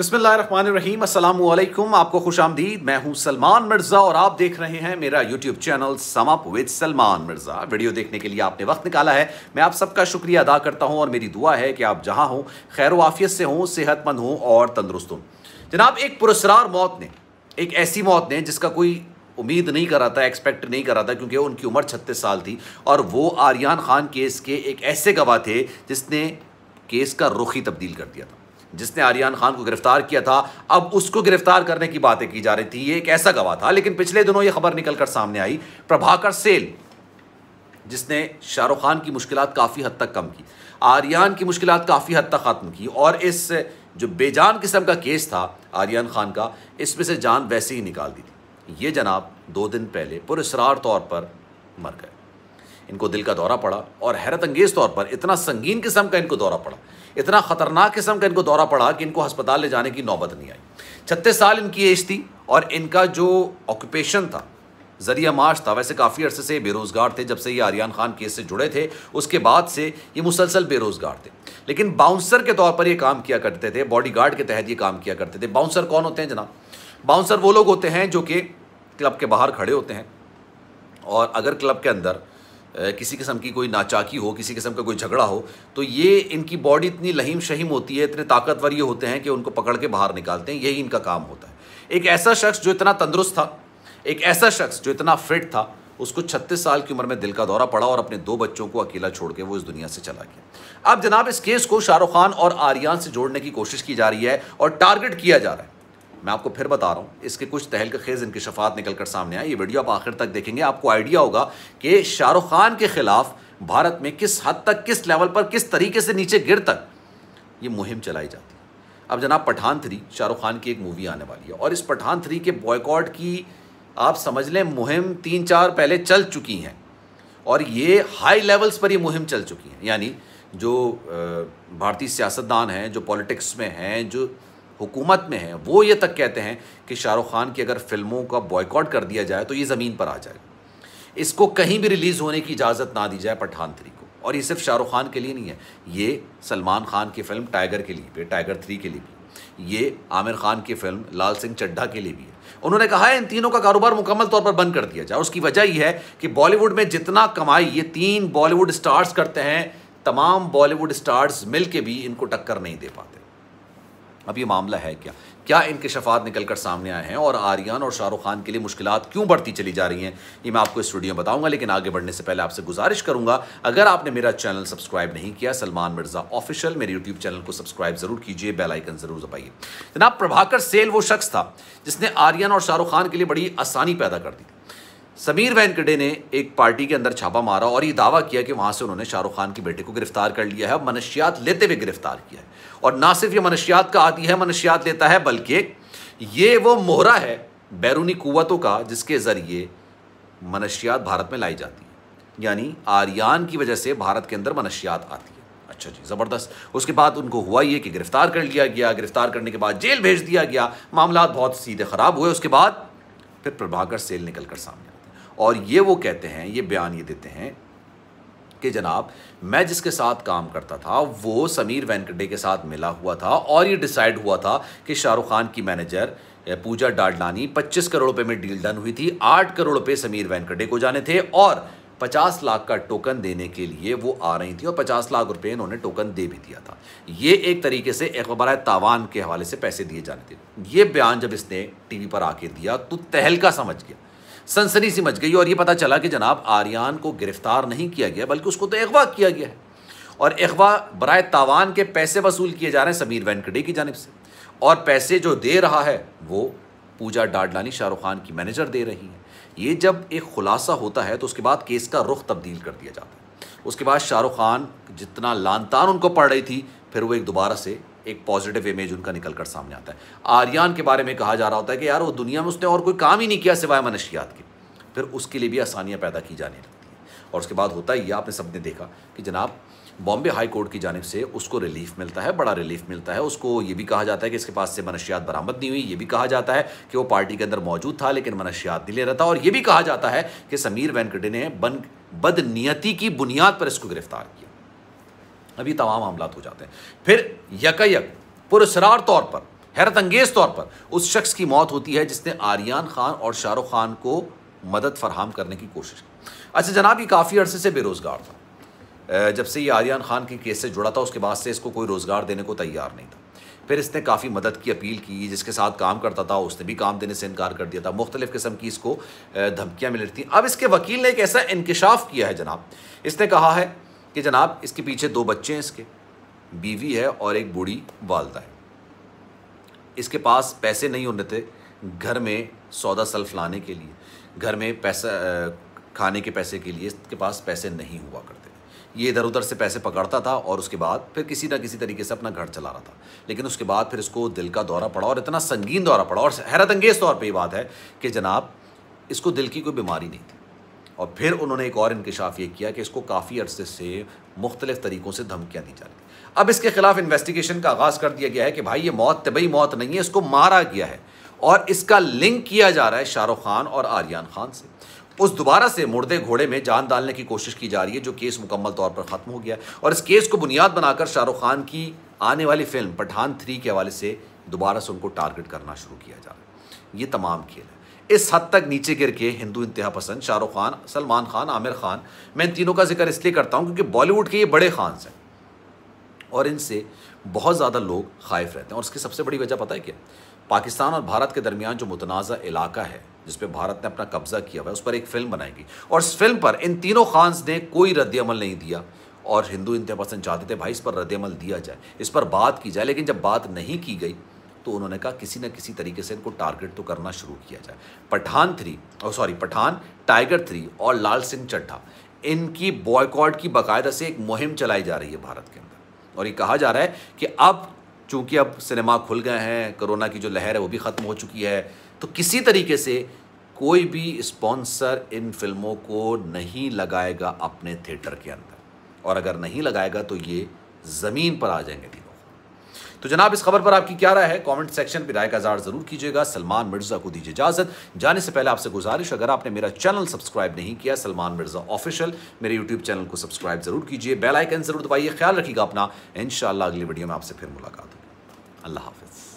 बसमीम अल्लाम आपको खुश आमदीद मैं हूं सलमान मिर्ज़ा और आप देख रहे हैं मेरा YouTube channel sum up with Salman Mirza video देखने के लिए आपने वक्त निकाला है मैं आप सबका शुक्रिया अदा करता हूं और मेरी दुआ है कि आप जहां हों खैर वाफियत से हों सेहतमंद हों और तंदरुस्त हों जनाब एक पुरस्कार मौत ने एक ऐसी मौत ने जिसका कोई उम्मीद नहीं कर रहा था एक्सपेक्ट नहीं कर रहा था क्योंकि उनकी उम्र छत्तीस साल थी और वो आर्यन खान केस के एक ऐसे गवाह थे जिसने केस का रुख ही तब्दील कर दिया था जिसने आर्यन खान को गिरफ्तार किया था अब उसको गिरफ्तार करने की बातें की जा रही थी ये एक ऐसा गवाह था लेकिन पिछले दिनों ये खबर निकलकर सामने आई प्रभाकर सेल जिसने शाहरुख खान की मुश्किल काफ़ी हद तक कम की आर्यन की मुश्किल काफ़ी हद तक ख़त्म की और इस जो बेजान किस्म का केस था आर्यन खान का इसमें से जान वैसे ही निकाल दी थी ये जनाब दो दिन पहले पुरसरार तौर पर मर गए इनको दिल का दौरा पड़ा और हैरत अंगेज़ तौर पर इतना संगीन किस्म का इनको दौरा पड़ा इतना ख़तरनाक किस्म का इनको दौरा पड़ा कि इनको अस्पताल ले जाने की नौबत नहीं आई छत्तीस साल इनकी एज थी और इनका जो ऑक्यूपेशन था जरिया माश था वैसे काफ़ी अरसे से बेरोज़गार थे जब से ये आर्यन खान केस से जुड़े थे उसके बाद से ये मुसलसल बेरोज़गार थे लेकिन बाउंसर के तौर पर ये काम किया करते थे बॉडीगार्ड के तहत ये काम किया करते थे बाउंसर कौन होते हैं जनाब बाउंसर वो लोग होते हैं जो कि क्लब के बाहर खड़े होते हैं और अगर क्लब के अंदर किसी किस्म की कोई नाचाकी हो किसी किस्म का कोई झगड़ा हो तो ये इनकी बॉडी इतनी लहीम शहीम होती है इतने ताकतवर ये होते हैं कि उनको पकड़ के बाहर निकालते हैं यही इनका काम होता है एक ऐसा शख्स जो इतना तंदुरुस्त था एक ऐसा शख्स जो इतना फिट था उसको 36 साल की उम्र में दिल का दौरा पड़ा और अपने दो बच्चों को अकेला छोड़ के वो इस दुनिया से चला गया अब जनाब इस केस को शाहरुख खान और आर्यान से जोड़ने की कोशिश की जा रही है और टारगेट किया जा रहा है मैं आपको फिर बता रहा हूँ इसके कुछ तहल के खेज शफात निकल कर सामने आए ये वीडियो आप आखिर तक देखेंगे आपको आइडिया होगा कि शाहरुख खान के ख़िलाफ़ भारत में किस हद तक किस लेवल पर किस तरीके से नीचे गिर तक ये मुहिम चलाई जाती है अब जनाब पठान थ्री शाहरुख खान की एक मूवी आने वाली है और इस पठान थ्री के बॉयकॉट की आप समझ लें मुहिम तीन चार पहले चल चुकी हैं और ये हाई लेवल्स पर ये मुहिम चल चुकी हैं यानी जो भारतीय सियासतदान हैं जो पॉलिटिक्स में हैं जो हुकूमत में हैं वो ये तक कहते हैं कि शाहरुख खान की अगर फिल्मों का बॉयकॉट कर दिया जाए तो ये ज़मीन पर आ जाएगा इसको कहीं भी रिलीज़ होने की इजाज़त ना दी जाए पठान थ्री को और ये सिर्फ शाहरुख खान के लिए नहीं है ये सलमान खान की फ़िल्म टाइगर के लिए भी टाइगर थ्री के लिए भी ये आमिर खान की फ़िल्म लाल सिंह चड्ढा के लिए भी है उन्होंने कहा है इन तीनों का कारोबार मुकम्मल तौर पर बंद कर दिया जाए उसकी वजह यह है कि बॉलीवुड में जितना कमाई ये तीन बॉलीवुड स्टार्स करते हैं तमाम बॉलीवुड स्टार्स मिल के भी इनको टक्कर नहीं दे पाते अब ये मामला है क्या क्या इनकशफात निकल कर सामने आए हैं और आर्यन और शाहरुख खान के लिए मुश्किल क्यों बढ़ती चली जा रही हैं ये मैं आपको इस वीडियो में बताऊंगा लेकिन आगे बढ़ने से पहले आपसे गुजारिश करूंगा अगर आपने मेरा चैनल सब्सक्राइब नहीं किया सलमान मिर्जा ऑफिशियल मेरे यूट्यूब चैनल को सब्सक्राइब जरूर कीजिए बेलाइकन जरूर दबाइए जनाब प्रभाकर सेल वो शख्स था जिसने आर्यन और शाहरुख खान के लिए बड़ी आसानी पैदा कर दी समीर वैनकडे ने एक पार्टी के अंदर छापा मारा और ये दावा किया कि वहाँ से उन्होंने शाहरुख खान के बेटे को गिरफ्तार कर लिया है मनशियात लेते हुए गिरफ्तार किया है और ना सिर्फ ये मनशियात का आदि है मनशियात लेता है बल्कि ये वो मोहरा है बैरूनी कुतों का जिसके ज़रिए मनशियात भारत में लाई जाती है यानी आर्यान की वजह से भारत के अंदर मनशियात आती है अच्छा जी ज़बरदस्त उसके बाद उनको हुआ ये कि गिरफ्तार कर लिया गया गिरफ्तार करने के बाद जेल भेज दिया गया मामला बहुत सीधे ख़राब हुए उसके बाद फिर प्रभाकर सेल निकल कर सामने और ये वो कहते हैं ये बयान ये देते हैं कि जनाब मैं जिसके साथ काम करता था वो समीर वेंकटे के साथ मिला हुआ था और ये डिसाइड हुआ था कि शाहरुख खान की मैनेजर पूजा डाडलानी 25 करोड़ रुपए में डील डन हुई थी 8 करोड़ रुपए समीर वेंकटे को जाने थे और 50 लाख का टोकन देने के लिए वो आ रही थी और 50 लाख रुपए इन्होंने टोकन दे भी दिया था ये एक तरीके से अखबार तावान के हवाले से पैसे दिए जाने थे ये बयान जब इसने टीवी पर आके दिया तो तहलका समझ गया सनसनी सी मच गई और ये पता चला कि जनाब आर्यन को गिरफ्तार नहीं किया गया बल्कि उसको तो अगवा किया गया है और अगवा बरए तावान के पैसे वसूल किए जा रहे हैं समीर वेंकटे की जानब से और पैसे जो दे रहा है वो पूजा डाडलानी शाहरुख खान की मैनेजर दे रही है ये जब एक खुलासा होता है तो उसके बाद केस का रुख तब्दील कर दिया जाता है उसके बाद शाहरुख खान जितना तान उनको पड़ रही थी फिर वो एक दोबारा से एक पॉजिटिव इमेज उनका निकल कर सामने आता है आर्यन के बारे में कहा जा रहा होता है कि यार वो दुनिया में उसने और कोई काम ही नहीं किया सिवाय मनशियात के फिर उसके लिए भी आसानियाँ पैदा की जाने लगती हैं और उसके बाद होता ही आपने सबने देखा कि जनाब बॉम्बे हाई कोर्ट की जानब से उसको रिलीफ मिलता है बड़ा रिलीफ मिलता है उसको ये भी कहा जाता है कि इसके पास से मनशियात बरामद नहीं हुई ये भी कहा जाता है कि वो पार्टी के अंदर मौजूद था लेकिन मनशियात नहीं ले रहा था और ये भी कहा जाता है कि समीर वेंकटे ने बन बदनीयती की बुनियाद पर इसको गिरफ्तार किया अभी तमाम मामला हो जाते हैं फिर यकयक पुरसरार तौर पर हैरत अंगेज तौर पर उस शख्स की मौत होती है जिसने आर्यन खान और शाहरुख खान को मदद फरहम करने की कोशिश की अच्छा जनाब ये काफ़ी अरसे से बेरोज़गार था जब से ये आर्यन खान के केस से जुड़ा था उसके बाद से इसको कोई रोज़गार देने को तैयार नहीं था फिर इसने काफ़ी मदद की अपील की जिसके साथ काम करता था उसने भी काम देने से इनकार कर दिया था मुख्तलिफ़ किस्म की इसको धमकियाँ मिल रही थी अब इसके वकील ने एक ऐसा इंकशाफ किया है जनाब इसने कहा है कि जनाब इसके पीछे दो बच्चे हैं इसके बीवी है और एक बूढ़ी वालदा है इसके पास पैसे नहीं होने थे घर में सौदा सल्फ लाने के लिए घर में पैसा खाने के पैसे के लिए इसके पास पैसे नहीं हुआ करते ये इधर उधर से पैसे पकड़ता था और उसके बाद फिर किसी ना किसी तरीके से अपना घर चला रहा था लेकिन उसके बाद फिर इसको दिल का दौरा पड़ा और इतना संगीन दौरा पड़ा और हैरत अंगेज तौर पर ये बात है कि जनाब इसको दिल की कोई बीमारी नहीं थी और फिर उन्होंने एक और इंकशाफ ये किया कि इसको काफ़ी अर्से से मुख्तलिफ़ तरीक़ों से धमकियाँ दी जा रही अब इसके ख़िलाफ़ इन्वेस्टिगेशन का आगाज़ कर दिया गया है कि भाई ये मौत तबई मौत नहीं है इसको मारा गया है और इसका लिंक किया जा रहा है शाहरुख खान और आर्यन खान से उस दोबारा से मुर्दे घोड़े में जान डालने की कोशिश की जा रही है जो केस मुकम्मल तौर पर ख़त्म हो गया और इस केस को बुनियाद बनाकर शाहरुख खान की आने वाली फिल्म पठान थ्री के हवाले से दोबारा से उनको टारगेट करना शुरू किया जा रहा है ये तमाम खेल है इस हद तक नीचे गिर के हिंदू इंतहा पसंद शाहरुख खान सलमान खान आमिर खान मैं इन तीनों का जिक्र इसलिए करता हूँ क्योंकि बॉलीवुड के ये बड़े ख़ानस हैं और इनसे बहुत ज़्यादा लोग खाइफ रहते हैं और उसकी सबसे बड़ी वजह पता है क्या पाकिस्तान और भारत के दरमियान जो मुतनाज़ इलाका है जिस पर भारत ने अपना कब्ज़ा किया हुआ है उस पर एक फ़िल्म बनाएगी और इस फिल्म पर इन तीनों ख़ानस ने कोई रद्दमल नहीं दिया और हिंदू इंतहा पसंद चाहते थे भाई इस पर रद्दमल दिया जाए इस पर बात की जाए लेकिन जब बात नहीं की गई तो उन्होंने कहा किसी न किसी तरीके से इनको टारगेट तो करना शुरू किया जाए पठान थ्री और सॉरी पठान टाइगर थ्री और लाल सिंह चड्ढा इनकी बॉयकॉट की बाकायदा से एक मुहिम चलाई जा रही है भारत के अंदर और ये कहा जा रहा है कि अब चूंकि अब सिनेमा खुल गए हैं कोरोना की जो लहर है वो भी ख़त्म हो चुकी है तो किसी तरीके से कोई भी स्पॉन्सर इन फिल्मों को नहीं लगाएगा अपने थिएटर के अंदर और अगर नहीं लगाएगा तो ये ज़मीन पर आ जाएंगे तो जनाब इस खबर पर आपकी क्या राय है कमेंट सेक्शन पर राय का इजहार जरूर कीजिएगा सलमान मिर्जा को दीजिए इजाजत जाने से पहले आपसे गुजारिश अगर आपने मेरा चैनल सब्सक्राइब नहीं किया सलमान मिर्जा ऑफिशियल मेरे यूट्यूब चैनल को सब्सक्राइब जरूर कीजिए बेलाइकन जरूर दबाइए ख्याल रखिएगा अपना इन अगली वीडियो में आपसे फिर मुलाकात होगी अल्लाह हाफिज़